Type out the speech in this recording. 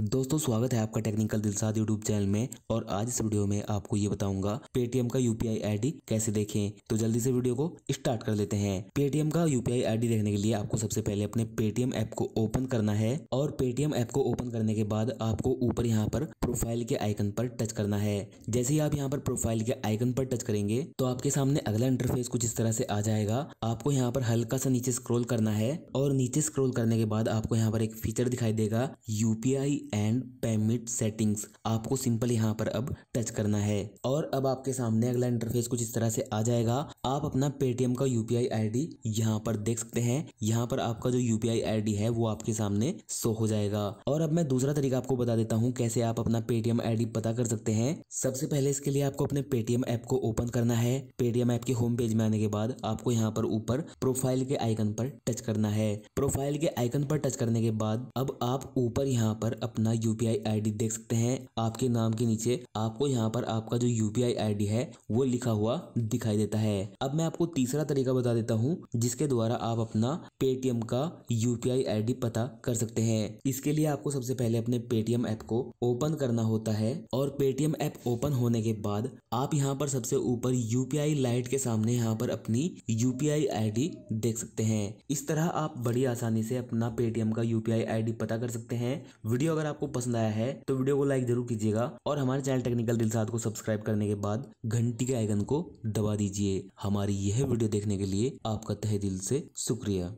दोस्तों स्वागत है आपका टेक्निकल दिलसाद यूट्यूब चैनल में और आज इस वीडियो में आपको ये बताऊंगा पेटीएम का यूपीआई आईडी कैसे देखें तो जल्दी से वीडियो को स्टार्ट कर लेते हैं पेटीएम का यूपीआई आईडी देखने के लिए आपको सबसे पहले अपने पेटीएम ऐप को ओपन करना है और पेटीएम ऐप को ओपन करने के बाद आपको ऊपर यहाँ पर प्रोफाइल के आइकन पर टच करना है जैसे ही आप यहाँ पर प्रोफाइल के आइकन पर टच करेंगे तो आपके सामने अगला इंटरफेस कुछ इस तरह से आ जाएगा आपको यहाँ पर हल्का सा नीचे स्क्रोल करना है और नीचे स्क्रोल करने के बाद आपको यहाँ पर एक फीचर दिखाई देगा यूपीआई एंड पेमिट सेटिंग्स आपको सिंपल यहाँ पर अब टच करना है और अब आपके सामने अगला इंटरफेस कुछ इस तरह से आ जाएगा आप अपना पेटीएम का यूपीआई आईडी यहाँ पर देख सकते हैं यहाँ पर आपका जो यूपीआई आईडी है वो आपके सामने शो हो जाएगा और अब मैं दूसरा तरीका आपको बता देता हूँ कैसे आप अपना पेटीएम आईडी पता कर सकते हैं सबसे पहले इसके लिए आपको अपने पेटीएम ऐप को ओपन करना है पेटीएम ऐप के होम पेज में आने के बाद आपको यहाँ पर ऊपर प्रोफाइल के आइकन पर टच करना है प्रोफाइल के आइकन पर टच करने के बाद अब आप ऊपर यहाँ पर अपना यूपीआई आईडी देख सकते हैं आपके नाम के नीचे आपको यहाँ पर आपका जो यूपीआई आईडी है वो लिखा हुआ दिखाई देता है अब मैं आपको तीसरा तरीका बता देता हूँ जिसके द्वारा आप अपना पेटीएम का यूपीआई आईडी पता कर सकते हैं इसके लिए आपको सबसे पहले अपने पेटीएम ऐप को ओपन करना होता है और पेटीएम ऐप ओपन होने के बाद आप यहाँ पर सबसे ऊपर यू लाइट के सामने यहाँ पर अपनी यूपीआई आईडी देख सकते हैं इस तरह आप बड़ी आसानी से अपना पेटीएम का यूपीआई आईडी पता कर सकते हैं वीडियो अगर अगर आपको पसंद आया है तो वीडियो को लाइक जरूर कीजिएगा और हमारे चैनल टेक्निकल दिल साथ को सब्सक्राइब करने के बाद घंटी के आइकन को दबा दीजिए हमारी यह वीडियो देखने के लिए आपका तहे दिल से शुक्रिया